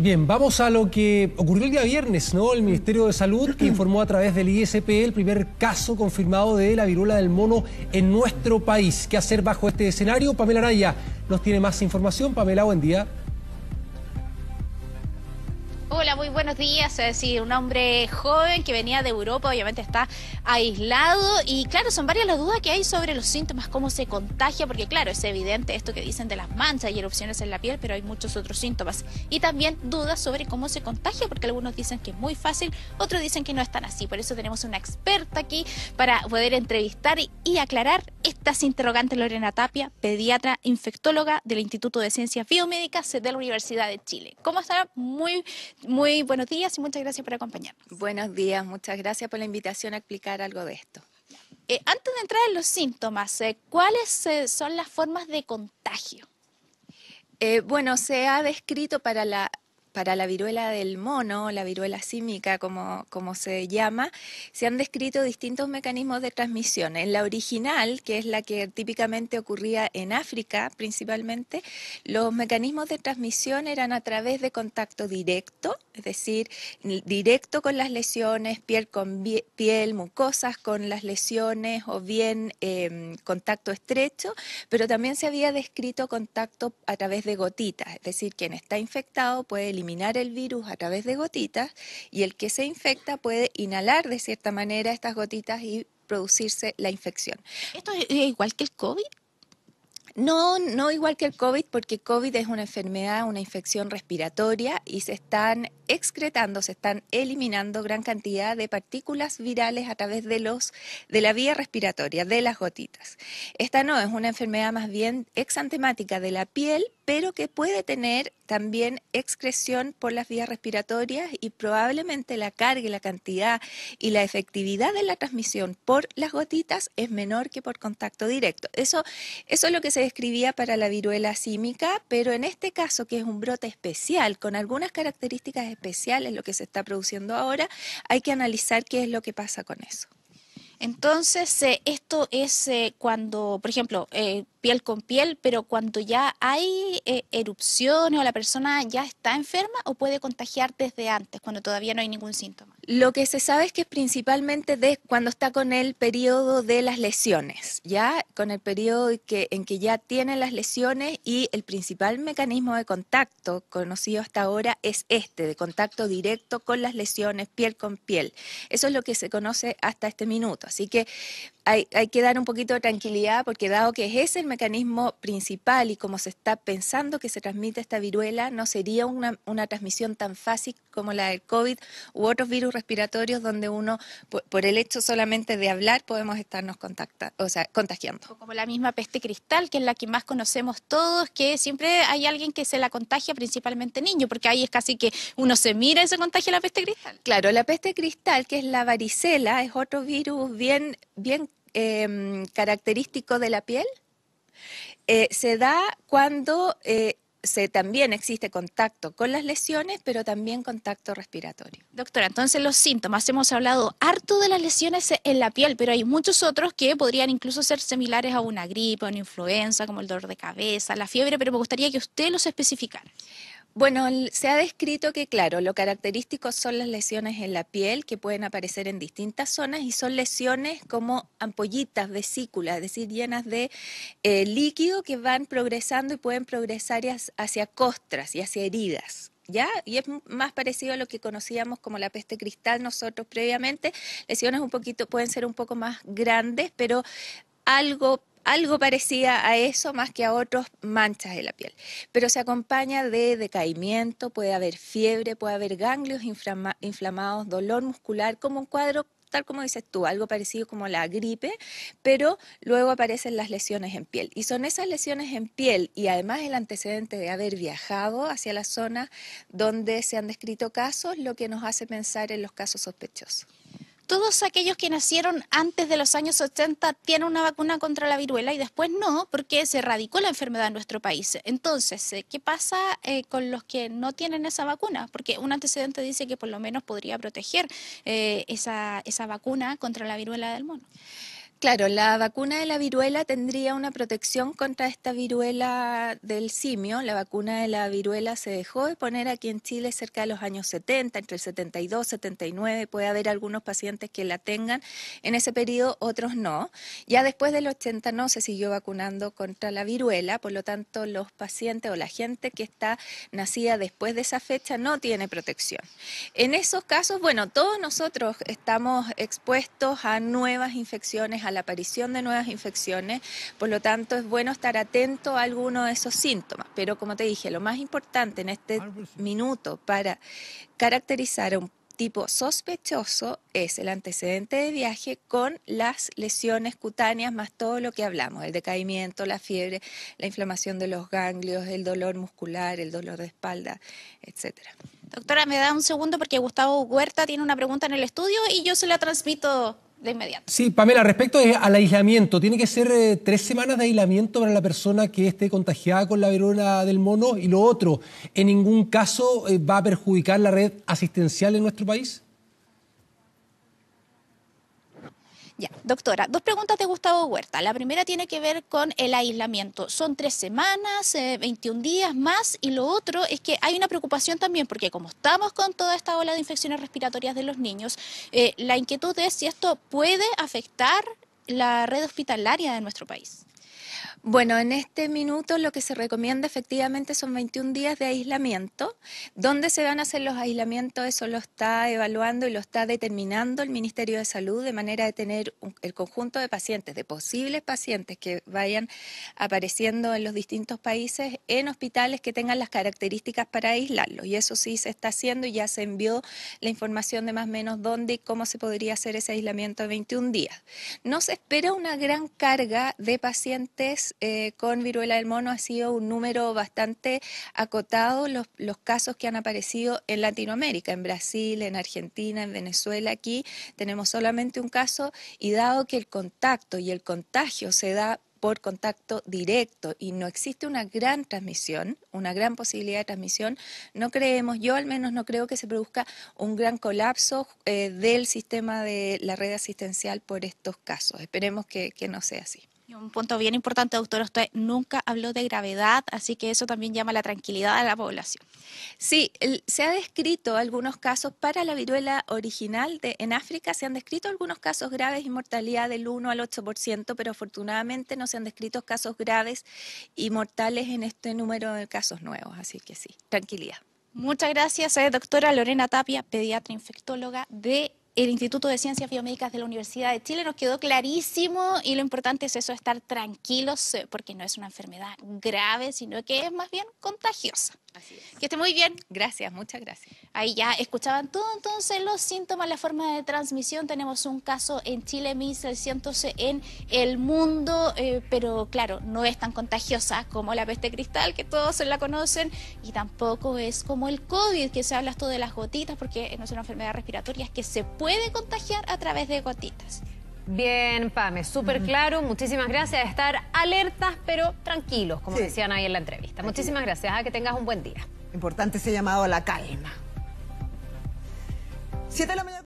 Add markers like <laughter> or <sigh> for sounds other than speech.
Bien, vamos a lo que ocurrió el día viernes, ¿no? El Ministerio de Salud que <clears throat> informó a través del ISP el primer caso confirmado de la viruela del mono en nuestro país. ¿Qué hacer bajo este escenario? Pamela Araya nos tiene más información. Pamela, buen día. Hola, muy buenos días. Es decir, un hombre joven que venía de Europa, obviamente está aislado y claro, son varias las dudas que hay sobre los síntomas, cómo se contagia, porque claro, es evidente esto que dicen de las manchas y erupciones en la piel, pero hay muchos otros síntomas. Y también dudas sobre cómo se contagia, porque algunos dicen que es muy fácil, otros dicen que no es tan así. Por eso tenemos una experta aquí para poder entrevistar y, aclarar estas interrogantes. Lorena Tapia, pediatra infectóloga del Instituto de Ciencias Biomédicas de la Universidad de Chile. ¿Cómo está? Muy muy buenos días y muchas gracias por acompañarnos. Buenos días, muchas gracias por la invitación a explicar algo de esto. Eh, antes de entrar en los síntomas, eh, ¿cuáles eh, son las formas de contagio? bueno, se ha descrito para la para la viruela del mono, la viruela símica como, como se llama, se han descrito distintos mecanismos de transmisión. En la original, que es la que típicamente ocurría en África principalmente, los mecanismos de transmisión eran a través de contacto directo, es decir, directo con las lesiones, piel con piel, mucosas con las lesiones o bien em, contacto estrecho, pero también se había descrito contacto a través de gotitas, es decir, quien está infectado puede eliminar eliminar el virus a través de gotitas y el que se infecta puede inhalar de cierta manera estas gotitas y producirse la infección. ¿Esto es igual que el COVID? No, no igual que el COVID, porque COVID es una enfermedad, una infección respiratoria y se están excretando, se están eliminando gran cantidad de partículas virales a través de los de la vía respiratoria, de las gotitas. Esta no es una enfermedad más bien exantemática de la piel, pero que puede tener también excreción por las vías respiratorias y probablemente la carga y la cantidad y la efectividad de la transmisión por las gotitas es menor que por contacto directo. Eso, eso es lo que se escribía para la viruela símica, pero en este caso, que es un brote especial, con algunas características especiales, lo que se está produciendo ahora, hay que analizar qué es lo que pasa con eso. Entonces, eh, esto es eh, cuando, por ejemplo, eh, piel con piel, pero cuando ya hay erupciones o la persona ya está enferma o puede contagiar desde antes, cuando todavía no hay ningún síntoma. Lo que se sabe es que es principalmente de cuando está con el periodo de las lesiones, ¿ya? Con el periodo en que ya tiene las lesiones y el principal mecanismo de contacto conocido hasta ahora es este, de contacto directo con las lesiones, piel con piel. Eso es lo que se conoce hasta este minuto. Así que hay, que dar un poquito de tranquilidad porque dado que ese es el mecanismo principal y como se está pensando que se transmite esta viruela, no sería una, una transmisión tan fácil como la del COVID u otros virus respiratorios donde uno, por, el hecho solamente de hablar, podemos estarnos o sea, contagiando. como la misma peste cristal, que es la que más conocemos todos, que siempre hay alguien que se la contagia, principalmente niños, porque ahí es casi que uno se mira y se contagia la peste cristal. Claro, la peste cristal, que es la varicela, es otro virus bien, bien eh, característico de la piel eh, se da cuando eh, se, también existe contacto con las lesiones, pero también contacto respiratorio. Doctora, entonces los síntomas, hemos hablado harto de las lesiones en la piel, pero hay muchos otros que podrían incluso ser similares a una gripe, una influenza, como el dolor de cabeza, la fiebre, pero me gustaría que usted los especificara. Bueno, se ha descrito que, claro, lo característico son las lesiones en la piel que pueden aparecer en distintas zonas y son lesiones como ampollitas, vesículas, es decir, llenas de eh, líquido que van progresando y pueden progresar hacia costras y hacia heridas. ¿ya? Y es más parecido a lo que conocíamos como la peste cristal nosotros previamente. Lesiones un poquito, pueden ser un poco más grandes, pero algo algo parecida a eso, más que a otros manchas de la piel. Pero se acompaña de decaimiento, puede haber fiebre, puede haber ganglios inflamados, dolor muscular, como un cuadro tal como dices tú, algo parecido como la gripe, pero luego aparecen las lesiones en piel. Y son esas lesiones en piel y además el antecedente de haber viajado hacia la zona donde se han descrito casos, lo que nos hace pensar en los casos sospechosos todos aquellos que nacieron antes de los años 80 tienen una vacuna contra la viruela y después no, porque se erradicó la enfermedad en nuestro país. Entonces, eh, ¿qué pasa eh, con los que no tienen esa vacuna? Porque un antecedente dice que por lo menos podría proteger eh, esa, esa vacuna contra la viruela del mono. Claro, la vacuna de la viruela tendría una protección contra esta viruela del simio. La vacuna de la viruela se dejó de poner aquí en Chile cerca de los años 70, entre el 72 y 79. Puede haber algunos pacientes que la tengan en ese periodo, otros no. Ya después del 80 no se siguió vacunando contra la viruela, por lo tanto los pacientes o la gente que está nacida después de esa fecha no tiene protección. En esos casos, bueno, todos nosotros estamos expuestos a nuevas infecciones, a la aparición de nuevas infecciones, por lo tanto es bueno estar atento a alguno de esos síntomas. Pero como te dije, lo más importante en este ah, pues minuto para caracterizar a un tipo sospechoso es el antecedente de viaje con las lesiones cutáneas más todo lo que hablamos, el decaimiento, la fiebre, la inflamación de los ganglios, el dolor muscular, el dolor de espalda, etcétera. Doctora, me da un segundo porque Gustavo Huerta tiene una pregunta en el estudio y yo se la transmito Sí, Pamela, respecto al aislamiento, ¿tiene que ser eh, tres semanas de aislamiento para la persona que esté contagiada con la viruela del mono? Y lo otro, ¿en ningún caso eh, va a perjudicar la red asistencial en nuestro país? Ya, doctora, dos preguntas de Gustavo Huerta. La primera tiene que ver con el aislamiento. Son tres semanas, 21 eh, días más, y lo otro es que hay una preocupación también, porque como estamos con toda esta ola de infecciones respiratorias de los niños, eh, la inquietud es si esto puede afectar la red hospitalaria de nuestro país. Bueno, en este minuto lo que se recomienda efectivamente son 21 días de aislamiento. ¿Dónde se van a hacer los aislamientos? Eso lo está evaluando y lo está determinando el Ministerio de Salud de manera de tener el conjunto de pacientes, de posibles pacientes que vayan apareciendo en los distintos países en hospitales que tengan las características para aislarlos. Y eso sí se está haciendo y ya se envió la información de más o menos dónde y cómo se podría hacer ese aislamiento de 21 días. No se espera una gran carga de pacientes eh, con viruela del mono ha sido un número bastante acotado, los, casos que han aparecido en Latinoamérica, en Brasil, en Argentina, en Venezuela, aquí tenemos solamente un caso y dado que el contacto y el contagio se da por contacto directo y no existe una gran transmisión, una gran posibilidad de transmisión, no creemos, yo al menos no creo que se produzca un gran colapso eh, del sistema de la red asistencial por estos casos. Esperemos que no sea así un punto bien importante, doctor, usted nunca habló de gravedad, así que eso también llama la tranquilidad a la población. Sí, se ha descrito algunos casos para la viruela original de, en África, se han descrito algunos casos graves y mortalidad del 1 al 8%, pero afortunadamente no se han descrito casos graves y mortales en este número de casos nuevos, así que sí, tranquilidad. Muchas gracias, eh, doctora Lorena Tapia, pediatra infectóloga de el Instituto de Ciencias Biomédicas de la Universidad de Chile nos quedó clarísimo y lo importante es eso, estar tranquilos, eh, porque no es una enfermedad grave, sino que es más bien contagiosa. Que esté muy bien. Gracias, muchas gracias. Ahí ya escuchaban todo entonces los síntomas, la forma de transmisión. Tenemos un caso en Chile, 1600 en el mundo, eh, pero claro, no es tan contagiosa como la peste cristal, que todos la conocen, y tampoco es como el COVID, que se habla esto de las gotitas, porque no es una enfermedad respiratoria, es que se puede contagiar a través de gotitas. Bien, Pame, súper claro. Muchísimas gracias. estar alertas, pero tranquilos, como decían ahí en la entrevista. Muchísimas gracias. ¿ah? que tengas un buen día. Importante ese llamado a la calma.